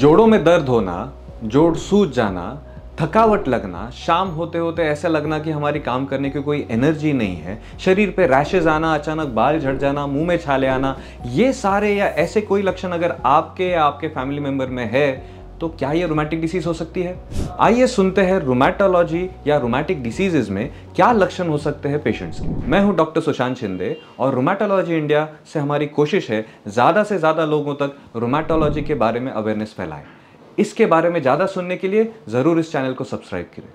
जोड़ों में दर्द होना जोड़ सूज जाना थकावट लगना शाम होते होते ऐसा लगना कि हमारी काम करने की कोई एनर्जी नहीं है शरीर पे रैशेज आना अचानक बाल झड़ जाना मुंह में छाले आना ये सारे या ऐसे कोई लक्षण अगर आपके या आपके फैमिली मेम्बर में है तो क्या ये रोमैटिक डिसीज हो सकती है आइए सुनते हैं रोमैटोलॉजी या रोमैटिक डिसीजेज में क्या लक्षण हो सकते हैं पेशेंट्स के मैं हूं डॉक्टर सुशांत शिंदे और रोमैटोलॉजी इंडिया से हमारी कोशिश है ज़्यादा से ज़्यादा लोगों तक रोमैटोलॉजी के बारे में अवेयरनेस फैलाएं इसके बारे में ज़्यादा सुनने के लिए ज़रूर इस चैनल को सब्सक्राइब करें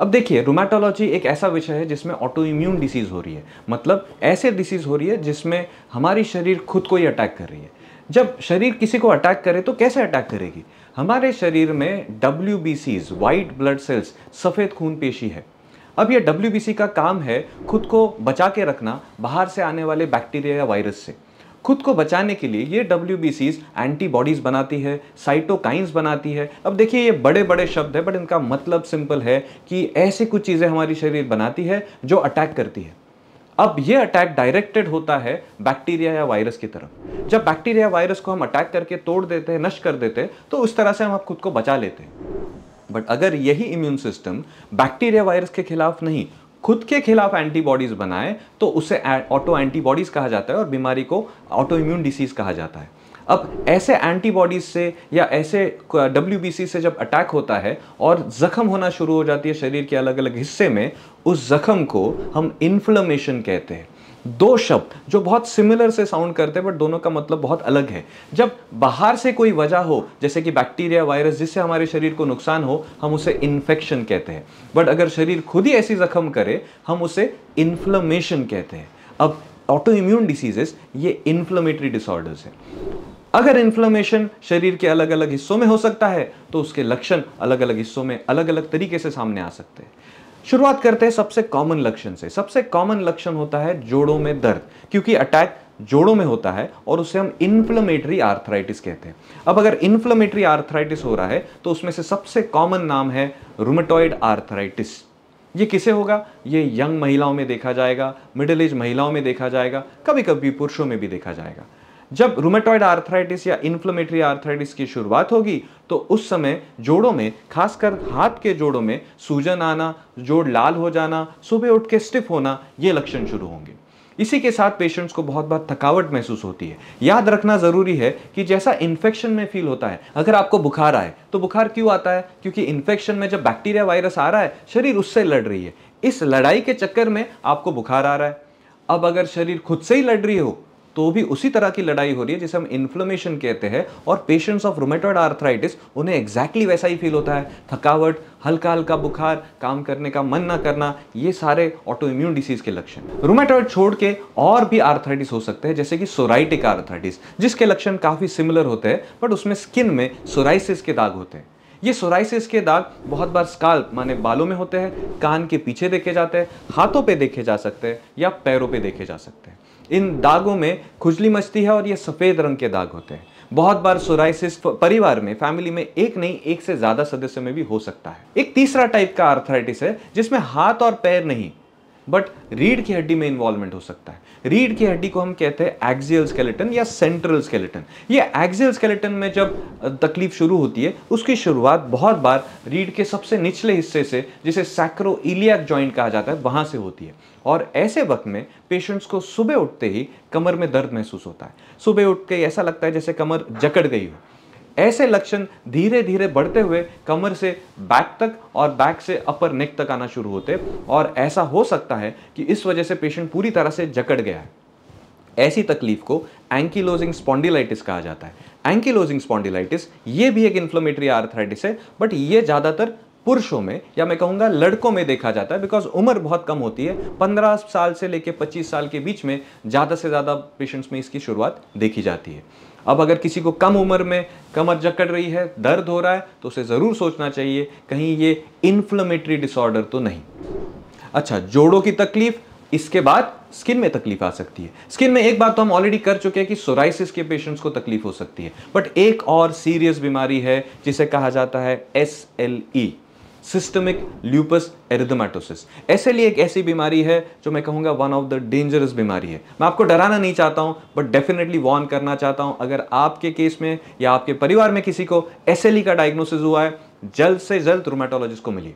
अब देखिए रोमैटोलॉजी एक ऐसा विषय है जिसमें ऑटो इम्यून डिसीज़ हो रही है मतलब ऐसे डिसीज़ हो रही है जिसमें हमारी शरीर खुद को ही अटैक कर रही है जब शरीर किसी को अटैक करे तो कैसे अटैक करेगी हमारे शरीर में W B Cs white blood cells सफ़ेद खून पेशी है अब ये डब्ल्यू का काम है खुद को बचा के रखना बाहर से आने वाले बैक्टीरिया या वायरस से खुद को बचाने के लिए ये डब्ल्यू एंटीबॉडीज़ बनाती है साइटोकाइंस बनाती है अब देखिए ये बड़े बड़े शब्द है बट इनका मतलब सिंपल है कि ऐसी कुछ चीज़ें हमारी शरीर बनाती है जो अटैक करती है अब ये अटैक डायरेक्टेड होता है बैक्टीरिया या वायरस की तरफ जब बैक्टीरिया वायरस को हम अटैक करके तोड़ देते हैं नष्ट कर देते हैं तो उस तरह से हम आप खुद को बचा लेते हैं बट अगर यही इम्यून सिस्टम बैक्टीरिया वायरस के खिलाफ नहीं खुद के खिलाफ एंटीबॉडीज़ बनाए तो उसे ऑटो एंटीबॉडीज़ कहा जाता है और बीमारी को ऑटो इम्यून डिसीज़ कहा जाता है अब ऐसे एंटीबॉडीज़ से या ऐसे डब्ल्यू से जब अटैक होता है और जख्म होना शुरू हो जाती है शरीर के अलग अलग हिस्से में उस जख्म को हम इन्फ्लमेशन कहते हैं दो शब्द जो बहुत सिमिलर से साउंड करते हैं बट दोनों का मतलब बहुत अलग है जब बाहर से कोई वजह हो जैसे कि बैक्टीरिया वायरस जिससे हमारे शरीर को नुकसान हो हम उसे इन्फेक्शन कहते हैं बट अगर शरीर खुद ही ऐसी जख्म करे हम उसे इन्फ्लमेशन कहते हैं अब ऑटो इम्यून डिसीजेस ये इन्फ्लमेटरी डिसऑर्डर्स हैं अगर इन्फ्लमेशन शरीर के अलग अलग हिस्सों में हो सकता है तो उसके लक्षण अलग अलग हिस्सों में अलग अलग तरीके से सामने आ सकते हैं शुरुआत करते हैं सबसे कॉमन लक्षण से सबसे कॉमन लक्षण होता है जोड़ों में दर्द क्योंकि अटैक जोड़ों में होता है और उसे हम इन्फ्लमेटरी आर्थराइटिस कहते हैं अब अगर इन्फ्लेमेटरी आर्थराइटिस हो रहा है तो उसमें से सबसे कॉमन नाम है रूमेटॉइड आर्थराइटिस ये किसे होगा ये यंग महिलाओं में देखा जाएगा मिडिल एज महिलाओं में देखा जाएगा कभी कभी पुरुषों में भी देखा जाएगा जब रूमेटॉइड आर्थराइटिस या इन्फ्लोमेटरी आर्थराइटिस की शुरुआत होगी तो उस समय जोड़ों में खासकर हाथ के जोड़ों में सूजन आना जोड़ लाल हो जाना सुबह उठ के स्टिफ होना ये लक्षण शुरू होंगे इसी के साथ पेशेंट्स को बहुत बहुत थकावट महसूस होती है याद रखना ज़रूरी है कि जैसा इन्फेक्शन में फील होता है अगर आपको बुखार आए तो बुखार क्यों आता है क्योंकि इन्फेक्शन में जब बैक्टीरिया वायरस आ रहा है शरीर उससे लड़ रही है इस लड़ाई के चक्कर में आपको बुखार आ रहा है अब अगर शरीर खुद से ही लड़ रही हो तो भी उसी तरह की लड़ाई हो रही है जिसे हम इन्फ्लोमेशन कहते हैं और पेशेंट्स ऑफ रोमेटॉइड आर्थराइटिस उन्हें एग्जैक्टली वैसा ही फील होता है थकावट हल्का हल्का बुखार काम करने का मन ना करना ये सारे ऑटो इम्यून डिसीज के लक्षण रोमेटॉइड छोड़ के और भी आर्थराइटिस हो सकते हैं जैसे कि सोराइटिक आर्थराइटिस जिसके लक्षण काफ़ी सिमिलर होते हैं बट उसमें स्किन में सोराइसिस के दाग होते हैं ये सोराइसिस के दाग बहुत बार स्काल्प माने बालों में होते हैं कान के पीछे देखे जाते हैं हाथों पे देखे जा सकते हैं या पैरों पे देखे जा सकते हैं इन दागों में खुजली मचती है और ये सफ़ेद रंग के दाग होते हैं बहुत बार सोराइसिस परिवार में फैमिली में एक नहीं एक से ज़्यादा सदस्य में भी हो सकता है एक तीसरा टाइप का आर्थराइटिस है जिसमें हाथ और पैर नहीं बट रीढ़ की हड्डी में इन्वॉल्वमेंट हो सकता है रीढ़ की हड्डी को हम कहते हैं एक्जियल स्केलेटन या सेंट्रल स्केलेटन ये एक्जियल स्केलेटन में जब तकलीफ शुरू होती है उसकी शुरुआत बहुत बार रीढ़ के सबसे निचले हिस्से से जिसे सैक्रो इलियक ज्वाइंट कहा जाता है वहाँ से होती है और ऐसे वक्त में पेशेंट्स को सुबह उठते ही कमर में दर्द महसूस होता है सुबह उठ के ऐसा लगता है जैसे कमर जकड़ गई हो ऐसे लक्षण धीरे धीरे बढ़ते हुए कमर से बैक तक और बैक से अपर नेक तक आना शुरू होते और ऐसा हो सकता है कि इस वजह से पेशेंट पूरी तरह से जकड़ गया है ऐसी तकलीफ को एंकीलोजिंग स्पॉन्डिलाइटिस कहा जाता है एंकीलोजिंग स्पॉन्डिलाइटिस ये भी एक इन्फ्लोमेटरी आर्थराइटिस है बट ये ज़्यादातर पुरुषों में या मैं कहूँगा लड़कों में देखा जाता है बिकॉज उम्र बहुत कम होती है पंद्रह साल से लेकर पच्चीस साल के बीच में ज़्यादा से ज़्यादा पेशेंट्स में इसकी शुरुआत देखी जाती है अब अगर किसी को कम उम्र में कमर जकड़ रही है दर्द हो रहा है तो उसे ज़रूर सोचना चाहिए कहीं ये इन्फ्लमेटरी डिसऑर्डर तो नहीं अच्छा जोड़ों की तकलीफ इसके बाद स्किन में तकलीफ आ सकती है स्किन में एक बात तो हम ऑलरेडी कर चुके हैं कि सोराइसिस के पेशेंट्स को तकलीफ हो सकती है बट एक और सीरियस बीमारी है जिसे कहा जाता है S L E systemic lupus erythematosus ऐसे लिए एक ऐसी बीमारी है जो मैं कहूंगा वन ऑफ द डेंजरस बीमारी है मैं आपको डराना नहीं चाहता हूं बट डेफिनेटली वॉर्न करना चाहता हूं अगर आपके केस में या आपके परिवार में किसी को एस e का डायग्नोसिस हुआ है जल्द से जल्द रोमेटोलॉजिस्ट को मिली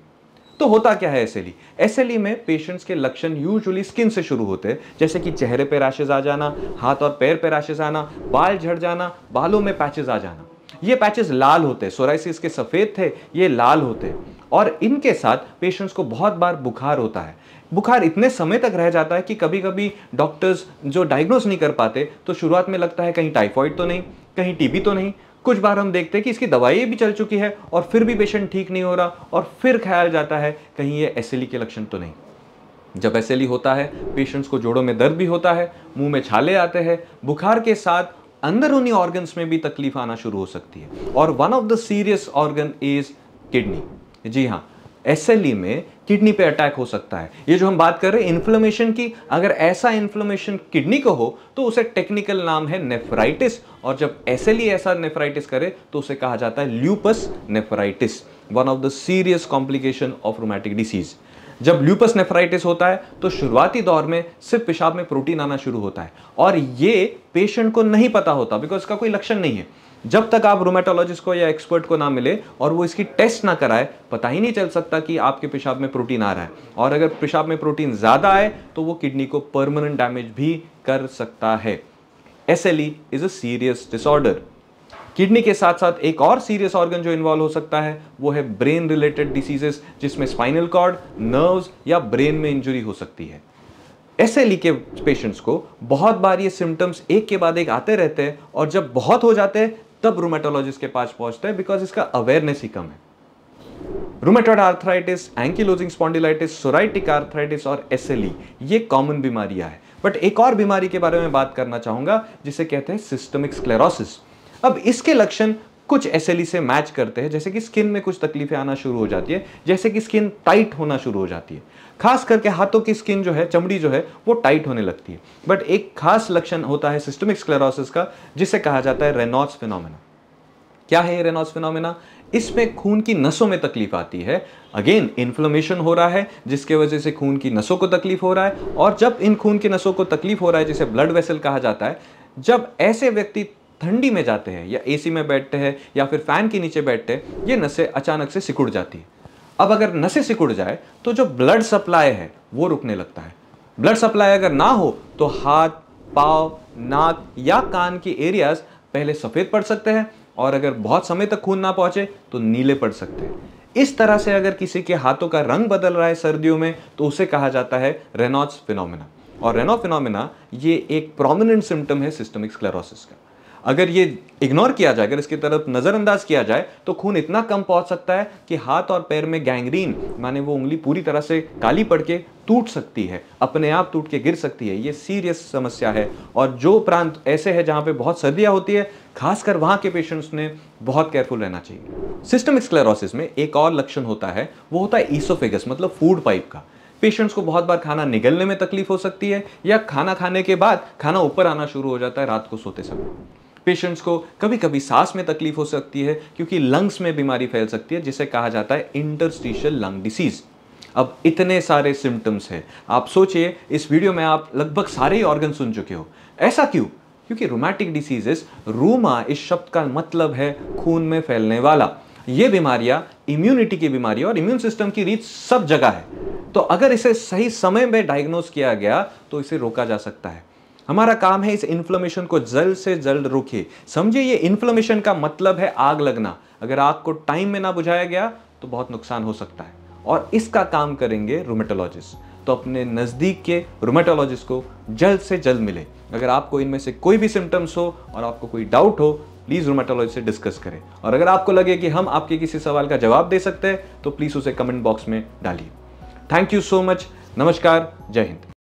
तो होता क्या है एसएलई एसएलई e? e में पेशेंट्स के लक्षण यूजुअली स्किन से शुरू होते हैं जैसे कि चेहरे पर रैशेज आ जाना हाथ और पैर पर रैशेज आना बाल झड़ जाना बालों में पैचेज आ जाना ये पैचेस लाल होते सोराइसिस के सफ़ेद थे ये लाल होते और इनके साथ पेशेंट्स को बहुत बार बुखार होता है बुखार इतने समय तक रह जाता है कि कभी कभी डॉक्टर्स जो डायग्नोज नहीं कर पाते तो शुरुआत में लगता है कहीं टाइफॉइड तो नहीं कहीं टीबी तो नहीं कुछ बार हम देखते हैं कि इसकी दवाई भी चल चुकी है और फिर भी पेशेंट ठीक नहीं हो रहा और फिर ख्याल जाता है कहीं ये एस e के लक्षण तो नहीं जब एस e होता है पेशेंट्स को जोड़ों में दर्द भी होता है मुंह में छाले आते हैं बुखार के साथ अंदरूनी ऑर्गन्स में भी तकलीफ आना शुरू हो सकती है और one of the serious organ is kidney जी हाँ एस e में किडनी पे अटैक हो सकता है ये जो हम बात कर रहे हैं इन्फ्लोमेशन की अगर ऐसा इन्फ्लोमेशन किडनी को हो तो उसे टेक्निकल नाम है नेफ्राइटिस और जब एस e ऐसा नेफ्राइटिस करे तो उसे कहा जाता है lupus nephritis one of the serious complication of rheumatic disease जब ल्यूपस नेफ्राइटिस होता है तो शुरुआती दौर में सिर्फ पेशाब में प्रोटीन आना शुरू होता है और ये पेशेंट को नहीं पता होता बिकॉज इसका कोई लक्षण नहीं है जब तक आप रोमेटोलॉजिस्ट को या एक्सपर्ट को ना मिले और वो इसकी टेस्ट ना कराए पता ही नहीं चल सकता कि आपके पेशाब में प्रोटीन आ रहा है और अगर पेशाब में प्रोटीन ज़्यादा आए तो वो किडनी को परमानेंट डैमेज भी कर सकता है S L E is a serious disorder kidney के साथ साथ एक और सीरियस ऑर्गन जो इन्वॉल्व हो सकता है वो है ब्रेन रिलेटेड डिसीजेस जिसमें स्पाइनल कॉर्ड नर्व्स या ब्रेन में इंजुरी हो सकती है एस के पेशेंट्स को बहुत बार ये सिम्टम्स एक के बाद एक आते रहते हैं और जब बहुत हो जाते हैं तब रोमेटोलॉजिस्ट के पास पहुंचते हैं बिकॉज इसका अवेयरनेस ही कम है rheumatoid arthritis ankylosing spondylitis psoriatic arthritis और एस e, ये कॉमन बीमारियां हैं बट एक और बीमारी के बारे में बात करना चाहूंगा जिसे कहते हैं सिस्टमिक स्क्लेरोसिस अब इसके लक्षण कुछ एस e से मैच करते हैं जैसे कि स्किन में कुछ तकलीफें आना शुरू हो जाती है जैसे कि स्किन टाइट होना शुरू हो जाती है खास करके हाथों की स्किन जो है चमड़ी जो है वो टाइट होने लगती है बट एक खास लक्षण होता है सिस्टमिक स्क्लेरोसिस का जिसे कहा जाता है रेनॉट्स फिनोमेना क्या है ये रेनॉट्स फिनोमेना इसमें खून की नसों में तकलीफ आती है अगेन इन्फ्लोमेशन हो रहा है जिसके वजह से खून की नसों को तकलीफ हो रहा है और जब इन खून की नसों को तकलीफ हो रहा है जिसे ब्लड वेसल कहा जाता है जब ऐसे व्यक्ति ठंडी में जाते हैं या एसी में बैठते हैं या फिर फ़ैन के नीचे बैठते हैं ये नसें अचानक से सिकुड़ जाती है अब अगर नसें सिकुड़ जाए तो जो ब्लड सप्लाई है वो रुकने लगता है ब्लड सप्लाई अगर ना हो तो हाथ पाव नाक या कान के एरियाज पहले सफ़ेद पड़ सकते हैं और अगर बहुत समय तक खून ना पहुंचे तो नीले पड़ सकते हैं इस तरह से अगर किसी के हाथों का रंग बदल रहा है सर्दियों में तो उसे कहा जाता है रेनॉज फिनोमिना और रेनो फिनोमिना ये एक प्रोमिनेंट सिम्टम है सिस्टमिक स्क्लेरोसिस का अगर ये इग्नोर किया जाए अगर इसकी तरफ नज़रअंदाज किया जाए तो खून इतना कम पहुंच सकता है कि हाथ और पैर में गैंग्रीन माने वो उंगली पूरी तरह से काली पड़ के टूट सकती है अपने आप टूट के गिर सकती है ये सीरियस समस्या है और जो प्रांत ऐसे है जहाँ पे बहुत सर्दियाँ होती है खासकर वहाँ के पेशेंट्स ने बहुत केयरफुल रहना चाहिए सिस्टम स्क्लेरोसिस में एक और लक्षण होता है वो होता है ईसोफेगस मतलब फूड पाइप का पेशेंट्स को बहुत बार खाना निगलने में तकलीफ हो सकती है या खाना खाने के बाद खाना ऊपर आना शुरू हो जाता है रात को सोते समय पेशेंट्स को कभी कभी सांस में तकलीफ हो सकती है क्योंकि लंग्स में बीमारी फैल सकती है जिसे कहा जाता है इंटरस्टिशियल लंग डिसीज़ अब इतने सारे सिम्टम्स हैं आप सोचिए इस वीडियो में आप लगभग सारे ही ऑर्गन सुन चुके हो ऐसा क्यों क्योंकि रोमैटिक डिसीजेस रूमा इस शब्द का मतलब है खून में फैलने वाला ये बीमारियां इम्यूनिटी की बीमारी और इम्यून सिस्टम की रीच सब जगह है तो अगर इसे सही समय में डायग्नोज किया गया तो इसे रोका जा सकता है हमारा काम है इस इन्फ्लोमेशन को जल्द से जल्द रोकिए समझिए ये इन्फ्लोमेशन का मतलब है आग लगना अगर आग को टाइम में ना बुझाया गया तो बहुत नुकसान हो सकता है और इसका काम करेंगे रोमेटोलॉजिस्ट तो अपने नज़दीक के रोमेटोलॉजिस्ट को जल्द से जल्द मिले अगर आपको इनमें से कोई भी सिम्टम्स हो और आपको कोई डाउट हो प्लीज़ रोमेटोलॉजिस्ट से डिस्कस करें और अगर आपको लगे कि हम आपके किसी सवाल का जवाब दे सकते हैं तो प्लीज़ उसे कमेंट बॉक्स में डालिए थैंक यू सो मच नमस्कार जय हिंद